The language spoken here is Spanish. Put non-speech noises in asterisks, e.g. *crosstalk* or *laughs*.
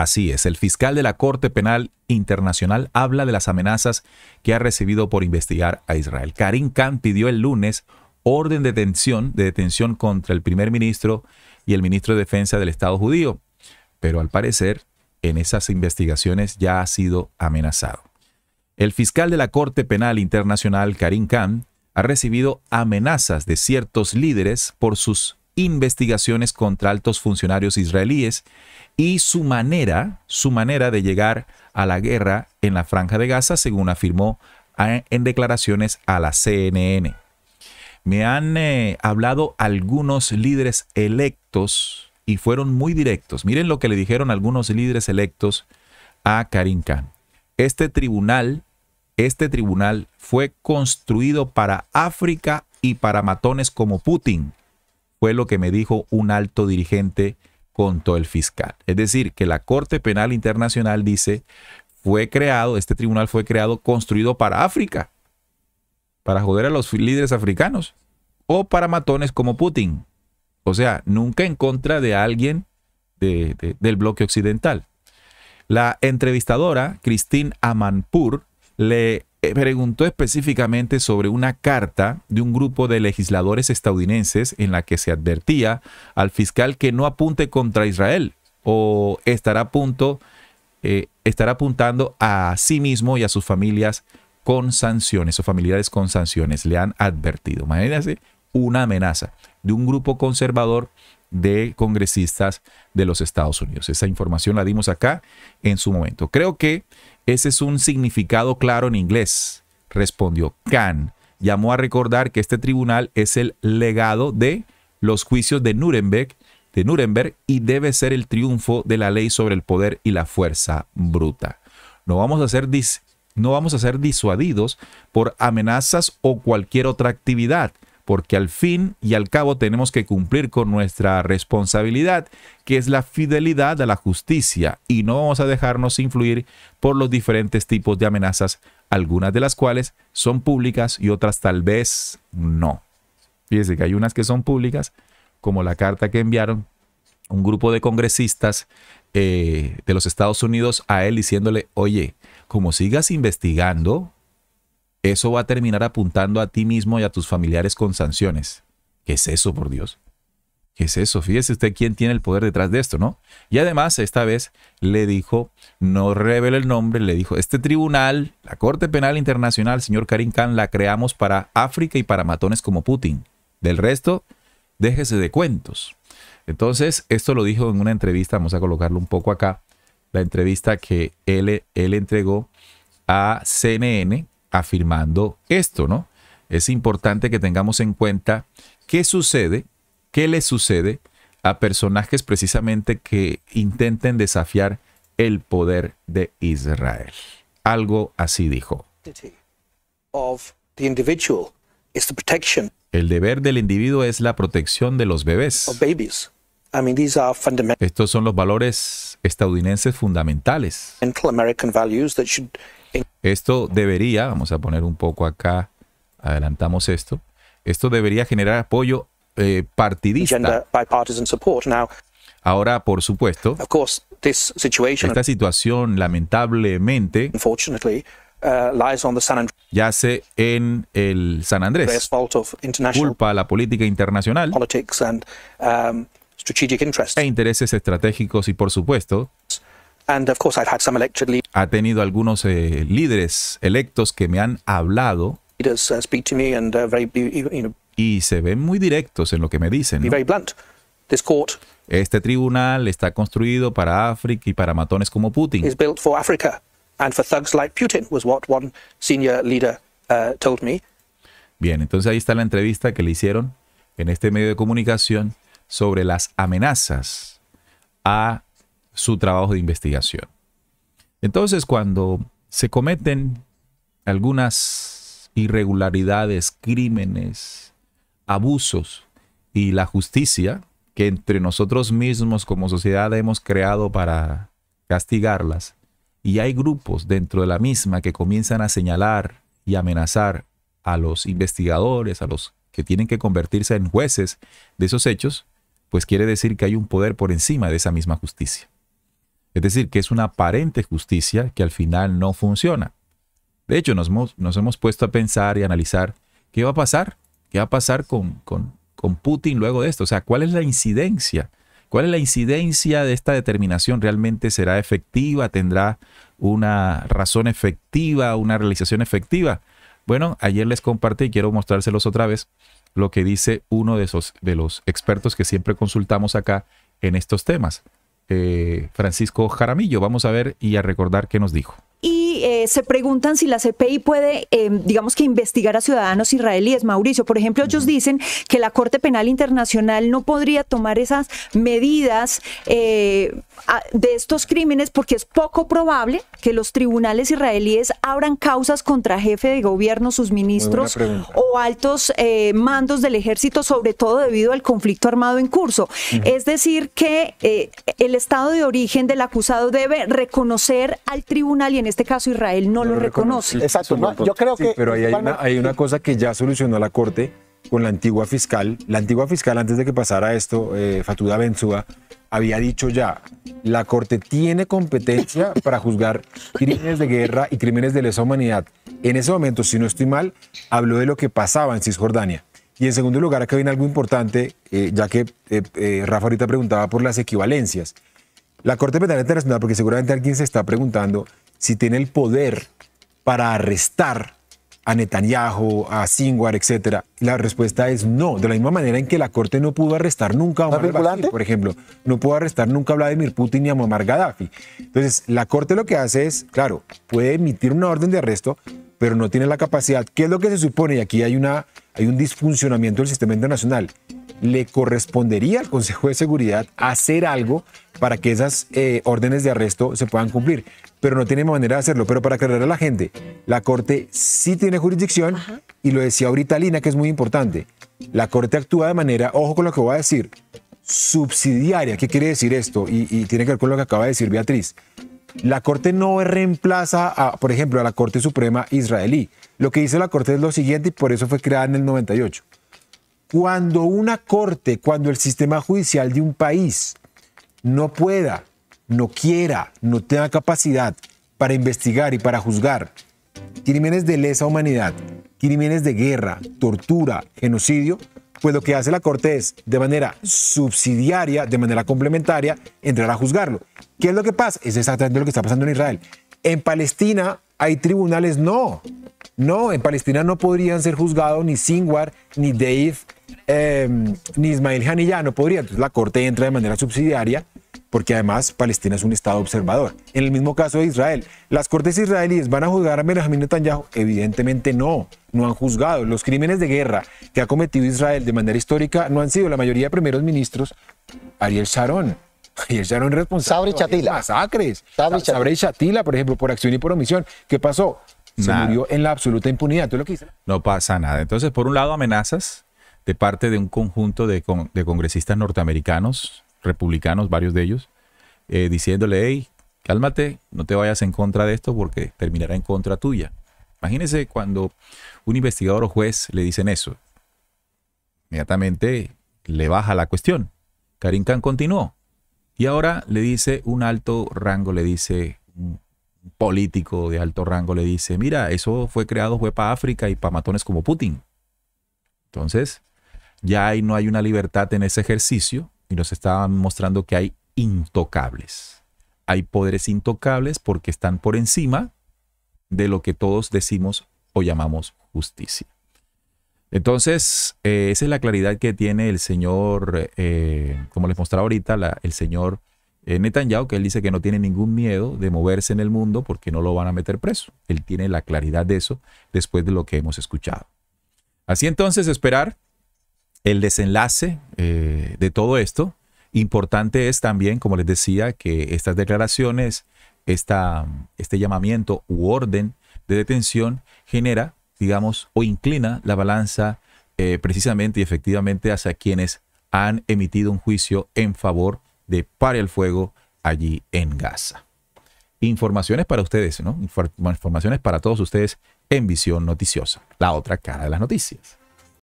Así es, el fiscal de la Corte Penal Internacional habla de las amenazas que ha recibido por investigar a Israel. Karim Khan pidió el lunes orden de detención, de detención contra el primer ministro y el ministro de Defensa del Estado judío, pero al parecer en esas investigaciones ya ha sido amenazado. El fiscal de la Corte Penal Internacional, Karim Khan, ha recibido amenazas de ciertos líderes por sus investigaciones contra altos funcionarios israelíes y su manera, su manera de llegar a la guerra en la franja de Gaza, según afirmó en declaraciones a la CNN. Me han eh, hablado algunos líderes electos y fueron muy directos. Miren lo que le dijeron algunos líderes electos a Karim Khan. Este tribunal, este tribunal fue construido para África y para matones como Putin fue lo que me dijo un alto dirigente, contó el fiscal. Es decir, que la Corte Penal Internacional dice, fue creado, este tribunal fue creado, construido para África, para joder a los líderes africanos o para matones como Putin. O sea, nunca en contra de alguien del bloque occidental. La entrevistadora, Christine Amanpour, le eh, preguntó específicamente sobre una carta de un grupo de legisladores estadounidenses en la que se advertía al fiscal que no apunte contra Israel o estará punto eh, apuntando a sí mismo y a sus familias con sanciones o familiares con sanciones. Le han advertido. Imagínense una amenaza de un grupo conservador de congresistas de los Estados Unidos. Esa información la dimos acá en su momento. Creo que ese es un significado claro en inglés, respondió Kahn. Llamó a recordar que este tribunal es el legado de los juicios de Nuremberg, de Nuremberg y debe ser el triunfo de la ley sobre el poder y la fuerza bruta. No vamos a ser, dis, no vamos a ser disuadidos por amenazas o cualquier otra actividad porque al fin y al cabo tenemos que cumplir con nuestra responsabilidad, que es la fidelidad a la justicia, y no vamos a dejarnos influir por los diferentes tipos de amenazas, algunas de las cuales son públicas y otras tal vez no. Fíjense que hay unas que son públicas, como la carta que enviaron un grupo de congresistas eh, de los Estados Unidos a él diciéndole, oye, como sigas investigando, eso va a terminar apuntando a ti mismo y a tus familiares con sanciones. ¿Qué es eso, por Dios? ¿Qué es eso? Fíjese usted quién tiene el poder detrás de esto, ¿no? Y además, esta vez le dijo, no revela el nombre, le dijo, este tribunal, la Corte Penal Internacional, señor Karim Khan, la creamos para África y para matones como Putin. Del resto, déjese de cuentos. Entonces, esto lo dijo en una entrevista, vamos a colocarlo un poco acá, la entrevista que él, él entregó a CNN, afirmando esto, ¿no? Es importante que tengamos en cuenta qué sucede, qué le sucede a personajes precisamente que intenten desafiar el poder de Israel. Algo así dijo. El deber del individuo es la protección de los bebés. Estos son los valores estadounidenses fundamentales. Esto debería, vamos a poner un poco acá, adelantamos esto, esto debería generar apoyo eh, partidista. Ahora, por supuesto, esta situación lamentablemente uh, yace en el San Andrés. Culpa a la política internacional um, e intereses estratégicos y, por supuesto, ha tenido algunos eh, líderes electos que me han hablado. Uh, uh, y se ven muy directos en lo que me dicen. este tribunal está construido para África y para matones como Putin. was what one senior leader uh, told me. Bien, entonces ahí está la entrevista que le hicieron en este medio de comunicación sobre las amenazas a su trabajo de investigación. Entonces, cuando se cometen algunas irregularidades, crímenes, abusos y la justicia que entre nosotros mismos como sociedad hemos creado para castigarlas, y hay grupos dentro de la misma que comienzan a señalar y amenazar a los investigadores, a los que tienen que convertirse en jueces de esos hechos, pues quiere decir que hay un poder por encima de esa misma justicia. Es decir, que es una aparente justicia que al final no funciona. De hecho, nos hemos, puesto a pensar y analizar qué va a pasar, qué va a pasar con, con Putin luego de esto. O sea, ¿cuál es la incidencia? ¿Cuál es la incidencia de esta determinación? ¿Realmente será efectiva? ¿Tendrá una razón efectiva, una realización efectiva? Bueno, ayer les compartí y quiero mostrárselos otra vez lo que dice uno de, esos, de los expertos que siempre consultamos acá en estos temas. Eh, Francisco Jaramillo. Vamos a ver y a recordar qué nos dijo. Eh, se preguntan si la CPI puede, eh, digamos que investigar a ciudadanos israelíes. Mauricio, por ejemplo, ellos dicen que la Corte Penal Internacional no podría tomar esas medidas eh, de estos crímenes porque es poco probable que los tribunales israelíes abran causas contra jefe de gobierno, sus ministros o altos mandos del ejército, sobre todo debido al conflicto armado en curso. Es decir, que el estado de origen del acusado debe reconocer al tribunal y en este caso Israel no, lo, reconoce. Exacto, yo creo que... pero hay, una, cosa que ya solucionó la Corte con la antigua fiscal. La antigua fiscal, antes de que pasara esto, eh, Fatuda Benzúa, había dicho ya, la Corte tiene competencia *laughs* para juzgar crímenes de guerra y crímenes de lesa humanidad. En ese momento, si no estoy mal, habló de lo que pasaba en Cisjordania. Y en segundo lugar, acá viene algo importante, eh, ya que eh, Rafa ahorita preguntaba por las equivalencias. La Corte Penal Internacional, porque seguramente alguien se está preguntando, si tiene el poder para arrestar a Netanyahu, a Sinwar, etcétera? La respuesta es no. De la misma manera en que la Corte no pudo arrestar nunca a Omar por ejemplo. No pudo arrestar nunca a Vladimir Putin ni a Muammar Gaddafi. Entonces, la Corte lo que hace es, claro, puede emitir una orden de arresto, pero no tiene la capacidad. ¿Qué es lo que se supone? Y aquí hay, una, hay un disfuncionamiento del sistema internacional le correspondería al Consejo de Seguridad hacer algo para que esas eh, órdenes de arresto se puedan cumplir, pero no tiene manera de hacerlo. Pero para aclarar a la gente, la Corte sí tiene jurisdicción y lo decía ahorita Lina, que es muy importante. La Corte actúa de manera, ojo con lo que voy a decir, subsidiaria. ¿Qué quiere decir esto? Y, tiene que ver con lo que acaba de decir Beatriz. La Corte no reemplaza, a, por ejemplo, a la Corte Suprema israelí. Lo que dice la Corte es lo siguiente y por eso fue creada en el 98. Cuando una corte, cuando el sistema judicial de un país no pueda, no quiera, no tenga capacidad para investigar y para juzgar crímenes de lesa humanidad, crímenes de guerra, tortura, genocidio, pues lo que hace la Corte es, de manera subsidiaria, de manera complementaria, entrar a juzgarlo. ¿Qué es lo que pasa? Es exactamente lo que está pasando en Israel. En Palestina hay tribunales, no. No, en Palestina no podrían ser juzgados ni Sinwar, ni Dave, em, ni Ismael Janilla, no podrían. Entonces la Corte entra de manera subsidiaria porque además Palestina es un Estado observador. En el mismo caso de Israel, ¿las cortes israelíes van a juzgar a Benjamin Netanyahu? Evidentemente no, no han juzgado. Los crímenes de guerra que ha cometido Israel de manera histórica no han sido la mayoría de primeros ministros Ariel Sharon. Ariel Sharon responsable. de Chatila. Masacres. Sabre Chatila. Chatila, por ejemplo, por acción y por omisión. ¿Qué pasó? se murió en la absoluta impunidad. ¿Tú lo quisiste No pasa nada. Entonces, por un lado, amenazas de parte de un conjunto de, congresistas norteamericanos, republicanos, varios de ellos, eh, diciéndole, hey, cálmate, no te vayas en contra de esto porque terminará en contra tuya. Imagínese cuando un investigador o juez le dicen eso. Inmediatamente le baja la cuestión. Karim Khan continuó. Y ahora le dice un alto rango, le dice político de alto rango le dice, mira, eso fue creado fue para África y para matones como Putin. Entonces, ya ahí no hay una libertad en ese ejercicio y nos estaban mostrando que hay intocables. Hay poderes intocables porque están por encima de lo que todos decimos o llamamos justicia. Entonces, eh, esa es la claridad que tiene el señor, eh, como les mostraba ahorita, el señor eh, Netanyahu, que él dice que no tiene ningún miedo de moverse en el mundo porque no lo van a meter preso. Él tiene la claridad de eso después de lo que hemos escuchado. Así entonces, esperar el desenlace eh, de todo esto. Importante es también, como les decía, que estas declaraciones, este llamamiento u orden de detención genera, digamos, o inclina la balanza eh, precisamente y efectivamente hacia quienes han emitido un juicio en favor de de Pare el Fuego allí en Gaza. Informaciones para ustedes, ¿no? Informaciones para todos ustedes en Visión Noticiosa, la otra cara de las noticias.